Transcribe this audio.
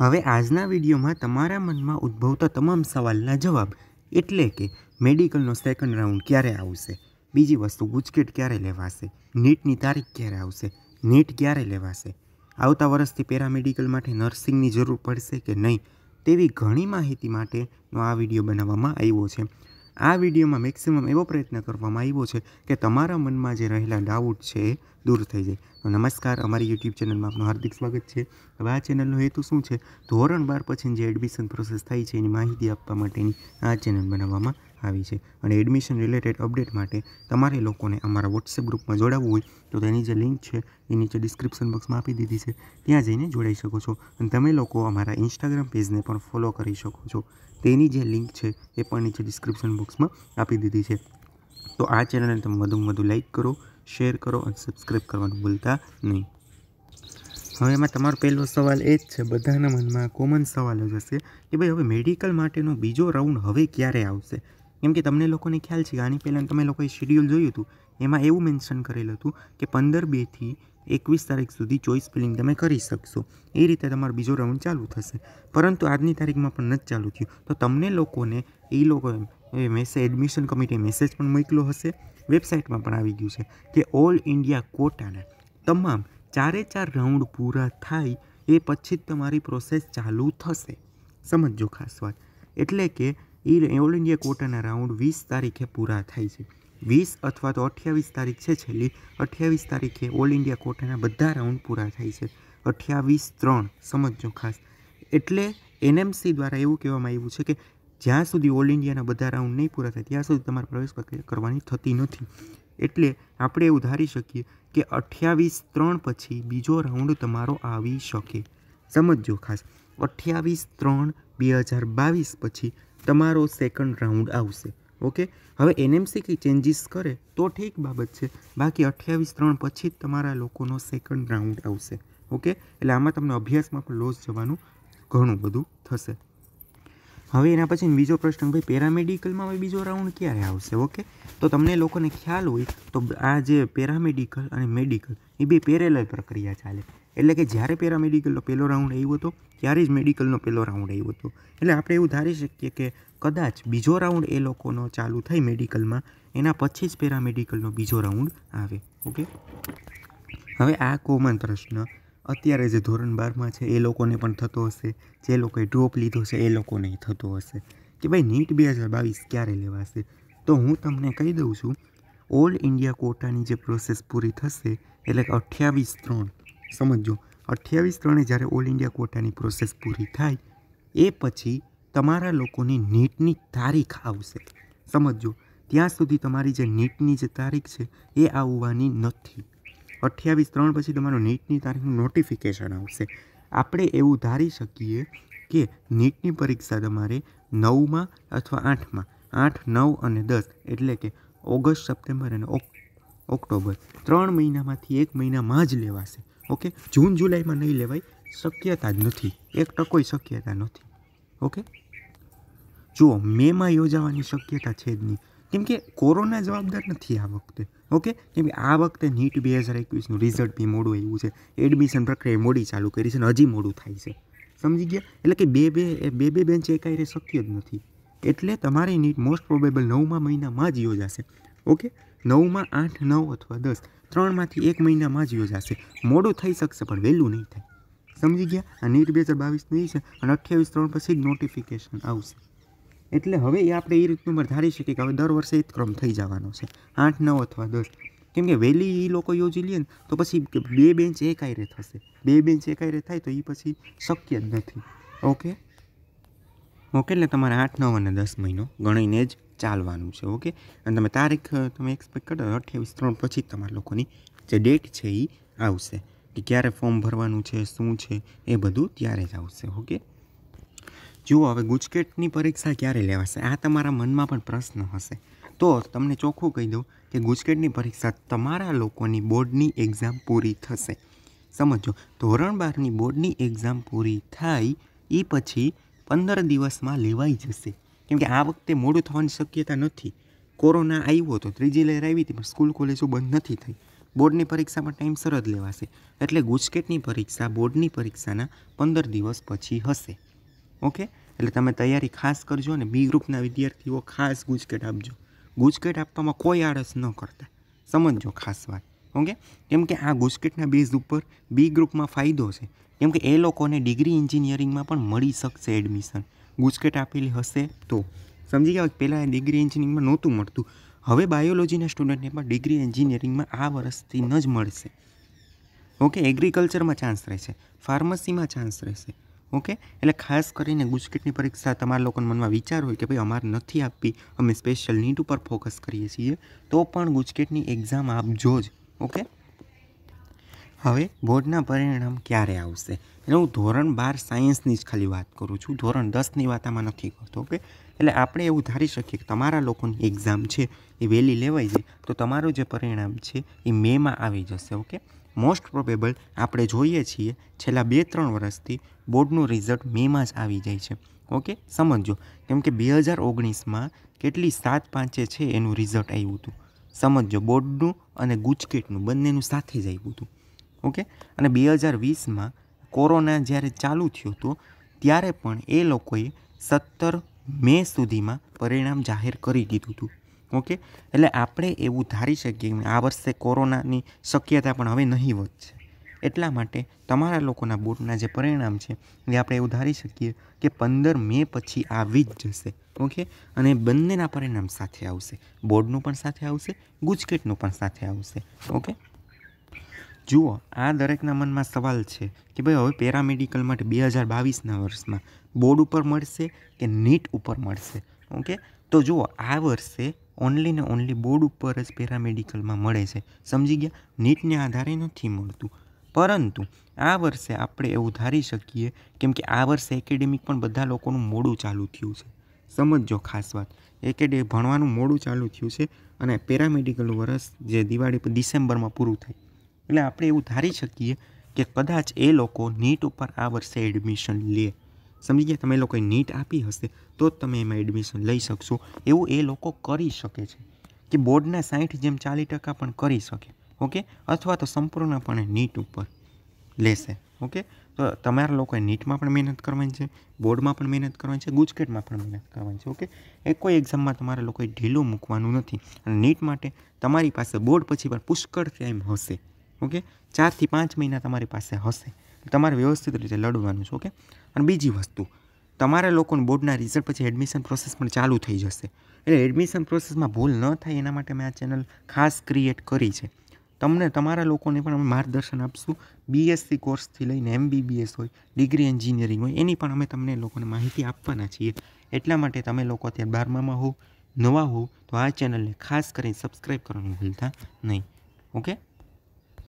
હવે આજના વિડીયોમાં તમારા મનમાં ઉદ્ભવતા તમામ સવાલના જવાબ એટલે કે મેડિકલનો સેકન્ડ રાઉન્ડ ક્યારે આવશે બીજી વસ્તુ ગુજકેટ ક્યારે લેવાશે નીટની તારીખ ક્યારે આવશે નીટ ક્યારે લેવાશે આવતા વર્ષથી પેરામેડિકલ માટે નર્સિંગની જરૂર પડશે કે નહીં તેવી ઘણી માહિતી માટેનો આ વિડીયો બનાવવામાં આવ્યો છે આ વિડીયોમાં મેક્સિમમ એવો પ્રયત્ન કરવામાં આવ્યો છે કે તમારા મનમાં જે રહેલા ડાઉટ છે એ દૂર થઈ જાય તો નમસ્કાર અમારી યુટ્યુબ ચેનલમાં આપનું હાર્દિક સ્વાગત છે હવે આ ચેનલનો હેતુ શું છે ધોરણ બાર પછી જે એડમિશન પ્રોસેસ થાય છે એની માહિતી આપવા માટેની આ ચેનલ બનાવવામાં આવી છે અને એડમિશન રિલેટેડ અપડેટ માટે તમારે લોકોને અમારા વોટ્સએપ ગ્રુપમાં જોડાવવું હોય તો તેની જે લિંક છે એ નીચે ડિસ્ક્રિપ્શન બોક્સમાં આપી દીધી છે ત્યાં જઈને જોડાઈ શકો છો અને તમે લોકો અમારા ઇન્સ્ટાગ્રામ પેજને પણ ફોલો કરી શકો છો તેની જે લિંક છે એ પણ નીચે ડિસ્ક્રિપ્શન બોક્સમાં આપી દીધી છે તો આ ચેનલને તમે વધુમાં વધુ લાઇક કરો શેર કરો અને સબસ્ક્રાઈબ કરવાનું ભૂલતા નહીં હવે એમાં તમારો પહેલો સવાલ એ જ છે બધાના મનમાં કોમન સવાલ જ હશે કે ભાઈ હવે મેડિકલ માટેનો બીજો રાઉન્ડ હવે ક્યારે આવશે કેમ કે તમને લોકોને ખ્યાલ છે આની પહેલાં તમે લોકોએ શેડ્યુલ જોયું હતું એમાં એવું મેન્શન કરેલું હતું કે પંદર બેથી એકવીસ તારીખ સુધી ચોઈસ ફિલિંગ તમે કરી શકશો એ રીતે તમારો બીજો રાઉન્ડ ચાલુ થશે પરંતુ આજની તારીખમાં પણ નથી ચાલુ થયું તો તમને લોકોને એ લોકો એ મેસેજ એડમિશન કમિટી મેસેજ પણ મોકલ્યો હશે વેબસાઇટમાં પણ આવી ગયું છે કે ઓલ ઇન્ડિયા કોટાના તમામ ચારે ચાર રાઉન્ડ પૂરા થાય એ પછી જ તમારી પ્રોસેસ ચાલુ થશે સમજો ખાસ વાત એટલે કે એ ઓલ ઇન્ડિયા કોટાના રાઉન્ડ વીસ તારીખે પૂરા થાય છે વીસ અથવા તો અઠ્યાવીસ તારીખ છે છેલ્લી અઠ્યાવીસ તારીખે ઓલ ઇન્ડિયા કોટાના બધા રાઉન્ડ પૂરા થાય છે અઠ્યાવીસ ત્રણ સમજો ખાસ એટલે એનએમસી દ્વારા એવું કહેવામાં આવ્યું છે કે જ્યાં સુધી ઓલ ઇન્ડિયાના બધા રાઉન્ડ નહીં પૂરા થાય ત્યાં સુધી તમારે પ્રવેશ પ્રક્રિયા કરવાની થતી નથી એટલે આપણે એવું ધારી શકીએ કે અઠ્યાવીસ ત્રણ પછી બીજો રાઉન્ડ તમારો આવી શકે સમજો ખાસ અઠ્યાવીસ ત્રણ બે હજાર બાવીસ પછી તમારો સેકન્ડ રાઉન્ડ આવશે ઓકે હવે એનએમસી કંઈ ચેન્જીસ કરે તો ઠીક બાબત છે બાકી અઠ્યાવીસ ત્રણ પછી જ તમારા લોકોનો સેકન્ડ રાઉન્ડ આવશે ઓકે એટલે આમાં તમને અભ્યાસમાં પણ લોસ જવાનું ઘણું બધું થશે હવે એના પછી બીજો પ્રશ્ન ભાઈ પેરામેડિકલમાં હવે બીજો રાઉન્ડ ક્યારે આવશે ઓકે તો તમને લોકોને ખ્યાલ હોય તો આ જે પેરામેડિકલ અને મેડિકલ એ બે પેરેલ પ્રક્રિયા ચાલે એટલે કે જ્યારે પેરામેડિકલનો પહેલો રાઉન્ડ આવ્યો હતો ત્યારે જ મેડિકલનો પહેલો રાઉન્ડ આવ્યો હતો એટલે આપણે એવું ધારી શકીએ કે કદાચ બીજો રાઉન્ડ એ લોકોનો ચાલુ થાય મેડિકલમાં એના પછી જ પેરામેડિકલનો બીજો રાઉન્ડ આવે ઓકે હવે આ કોમન પ્રશ્ન અત્યારે જે ધોરણ બારમાં છે એ લોકોને પણ થતો હશે જે લોકોએ ડ્રોપ લીધો છે એ લોકોને થતો હશે કે ભાઈ નીટ બે હજાર બાવીસ ક્યારે લેવાશે તો હું તમને કહી દઉં છું ઓલ ઇન્ડિયા કોટાની જે પ્રોસેસ પૂરી થશે એટલે કે અઠ્યાવીસ ત્રણ સમજો અઠ્યાવીસ ત્રણે જ્યારે ઓલ ઇન્ડિયા કોટાની પ્રોસેસ પૂરી થાય એ પછી તમારા લોકોની નીટની તારીખ આવશે સમજો ત્યાં સુધી તમારી જે નીટની જે તારીખ છે એ આવવાની નથી અઠ્યાવીસ ત્રણ પછી તમારો નીટની તારીખનું નોટિફિકેશન આવશે આપણે એવું ધારી શકીએ કે નીટની પરીક્ષા તમારે નવમાં અથવા આઠમાં આઠ નવ અને દસ એટલે કે ઓગસ્ટ સપ્ટેમ્બર અને ઓક્ટોબર ત્રણ મહિનામાંથી એક મહિનામાં જ લેવાશે ઓકે જૂન જુલાઈમાં નહીં લેવાય શક્યતા જ નથી એક ટકોય શક્યતા નથી ઓકે જુઓ મેમાં યોજાવાની શક્યતા છે જ નહીં કેમકે કોરોના જવાબદાર નથી આ વખતે ઓકે કેમ આ વખતે નીટ બે હજાર એકવીસનું રિઝલ્ટ બી મોડું આવ્યું છે એડમિશન પ્રક્રિયા મોડી ચાલુ કરી છે અને હજી મોડું થાય છે સમજી ગયા એટલે કે બે બે બે બે બેન્ચ એકાઈ રહે શક્ય જ નથી એટલે તમારી નીટ મોસ્ટ પ્રોબેબલ નવમા મહિનામાં જ યોજાશે ઓકે નવમાં આઠ નવ અથવા દસ ત્રણમાંથી એક મહિનામાં જ યોજાશે મોડું થઈ શકશે પણ વહેલું નહીં થાય સમજી ગયા આ નીટ બે હજાર બાવીસની છે અને અઠ્યાવીસ ત્રણ પછી જ નોટિફિકેશન આવશે એટલે હવે એ આપણે એ રીતનું ધારી શકીએ કે હવે દર વર્ષે એ જ ક્રમ થઈ જવાનો છે આઠ નવ અથવા દસ કેમ કે વહેલી એ લોકો યોજી લે ને તો પછી બે બેન્ચ એક એકાયરે થશે બે બેન્ચ એક એકાયરે થાય તો એ પછી શક્ય જ નથી ઓકે ઓકે એટલે તમારે આઠ નવ અને દસ મહિનો ગણીને જ ચાલવાનું છે ઓકે અને તમે તારીખ તમે એક્સપેક્ટ કરો અઠ્યાવીસ ત્રણ પછી તમારા લોકોની જે ડેટ છે એ આવશે કે ક્યારે ફોર્મ ભરવાનું છે શું છે એ બધું ત્યારે જ આવશે ઓકે જુઓ હવે ગુજકેટની પરીક્ષા ક્યારે લેવાશે આ તમારા મનમાં પણ પ્રશ્ન હશે તો તમને ચોખ્ખું કહી દઉં કે ગુજકેટની પરીક્ષા તમારા લોકોની બોર્ડની એક્ઝામ પૂરી થશે સમજો ધોરણ બારની બોર્ડની એક્ઝામ પૂરી થાય એ પછી પંદર દિવસમાં લેવાઈ જશે કેમ કે આ વખતે મોડું થવાની શક્યતા નથી કોરોના આવ્યો તો ત્રીજી લહેર આવી હતી પણ સ્કૂલ કોલેજો બંધ નથી થઈ બોર્ડની પરીક્ષામાં ટાઈમ જ લેવાશે એટલે ગુજકેટની પરીક્ષા બોર્ડની પરીક્ષાના પંદર દિવસ પછી હશે ઓકે એટલે તમે તૈયારી ખાસ કરજો અને બી ગ્રુપના વિદ્યાર્થીઓ ખાસ ગુજકેટ આપજો ગુજકેટ આપવામાં કોઈ આળસ ન કરતા સમજજો ખાસ વાત ઓકે કેમ કે આ ગુજકેટના બેઝ ઉપર બી ગ્રુપમાં ફાયદો છે કેમ કે એ લોકોને ડિગ્રી એન્જિનિયરિંગમાં પણ મળી શકશે એડમિશન ગુજકેટ આપેલી હશે તો સમજી ગયા પહેલાં ડિગ્રી એન્જિનિયરિંગમાં નહોતું મળતું હવે બાયોલોજીના સ્ટુડન્ટને પણ ડિગ્રી એન્જિનિયરિંગમાં આ વર્ષથી ન જ મળશે ઓકે એગ્રીકલ્ચરમાં ચાન્સ રહેશે ફાર્મસીમાં ચાન્સ રહેશે ઓકે એટલે ખાસ કરીને ગુજકેટની પરીક્ષા તમારા લોકોના મનમાં વિચાર હોય કે ભાઈ અમારે નથી આપવી અમે સ્પેશિયલ નીટ ઉપર ફોકસ કરીએ છીએ તો પણ ગુજકેટની એક્ઝામ આપજો જ ઓકે હવે બોર્ડના પરિણામ ક્યારે આવશે એટલે હું ધોરણ બાર સાયન્સની જ ખાલી વાત કરું છું ધોરણ દસની વાત આમાં નથી કરતો ઓકે એટલે આપણે એવું ધારી શકીએ કે તમારા લોકોની એક્ઝામ છે એ વહેલી લેવાય છે તો તમારું જે પરિણામ છે એ મેમાં આવી જશે ઓકે મોસ્ટ પ્રોબેબલ આપણે જોઈએ છીએ છેલ્લા બે ત્રણ વર્ષથી બોર્ડનું રિઝલ્ટ મેમાં જ આવી જાય છે ઓકે સમજો કેમ કે બે હજાર ઓગણીસમાં કેટલી સાત પાંચે છે એનું રિઝલ્ટ આવ્યું હતું સમજો બોર્ડનું અને ગુજકેટનું બંનેનું સાથે જ આવ્યું હતું ઓકે અને બે હજાર વીસમાં કોરોના જ્યારે ચાલુ થયો હતો ત્યારે પણ એ લોકોએ સત્તર મે સુધીમાં પરિણામ જાહેર કરી દીધું હતું ઓકે એટલે આપણે એવું ધારી શકીએ આ વર્ષે કોરોનાની શક્યતા પણ હવે નહીં વધશે એટલા માટે તમારા લોકોના બોર્ડના જે પરિણામ છે એ આપણે એવું ધારી શકીએ કે પંદર મે પછી આવી જ જશે ઓકે અને બંનેના પરિણામ સાથે આવશે બોર્ડનું પણ સાથે આવશે ગુજકેટનું પણ સાથે આવશે ઓકે જુઓ આ દરેકના મનમાં સવાલ છે કે ભાઈ હવે પેરામેડિકલ માટે બે હજાર બાવીસના વર્ષમાં બોર્ડ ઉપર મળશે કે નીટ ઉપર મળશે ઓકે તો જુઓ આ વર્ષે ઓનલી ને ઓનલી બોર્ડ ઉપર જ પેરામેડિકલમાં મળે છે સમજી ગયા નીટને આધારે નથી મળતું પરંતુ આ વર્ષે આપણે એવું ધારી શકીએ કેમ કે આ વર્ષે એકેડેમિક પણ બધા લોકોનું મોડું ચાલુ થયું છે સમજો ખાસ વાત એકેડે ભણવાનું મોડું ચાલુ થયું છે અને પેરામેડિકલ વર્ષ જે દિવાળી પર ડિસેમ્બરમાં પૂરું થાય એટલે આપણે એવું ધારી શકીએ કે કદાચ એ લોકો નીટ ઉપર આ વર્ષે એડમિશન લે સમજી ગયા તમે લોકોએ નીટ આપી હશે તો જ તમે એમાં એડમિશન લઈ શકશો એવું એ લોકો કરી શકે છે કે બોર્ડના સાઠ જેમ ચાલીસ ટકા પણ કરી શકે ઓકે અથવા તો સંપૂર્ણપણે નીટ ઉપર લેશે ઓકે તો તમારા લોકોએ નીટમાં પણ મહેનત કરવાની છે બોર્ડમાં પણ મહેનત કરવાની છે ગુજકેટમાં પણ મહેનત કરવાની છે ઓકે એ કોઈ એક્ઝામમાં તમારે લોકોએ ઢીલું મૂકવાનું નથી અને નીટ માટે તમારી પાસે બોર્ડ પછી પણ પુષ્કળ ટાઈમ હશે ઓકે ચારથી પાંચ મહિના તમારી પાસે હશે તમારે વ્યવસ્થિત રીતે લડવાનું છે ઓકે અને બીજી વસ્તુ તમારા લોકોને બોર્ડના રિઝલ્ટ પછી એડમિશન પ્રોસેસ પણ ચાલુ થઈ જશે એટલે એડમિશન પ્રોસેસમાં ભૂલ ન થાય એના માટે મેં આ ચેનલ ખાસ ક્રિએટ કરી છે તમને તમારા લોકોને પણ અમે માર્ગદર્શન આપશું બીએસસી કોર્સથી લઈને એમબીબીએસ હોય ડિગ્રી એન્જિનિયરિંગ હોય એની પણ અમે તમને લોકોને માહિતી આપવાના છીએ એટલા માટે તમે લોકો અત્યારે બારમામાં હો નવા હો તો આ ચેનલને ખાસ કરીને સબસ્ક્રાઈબ કરવાનું ભૂલતા નહીં ઓકે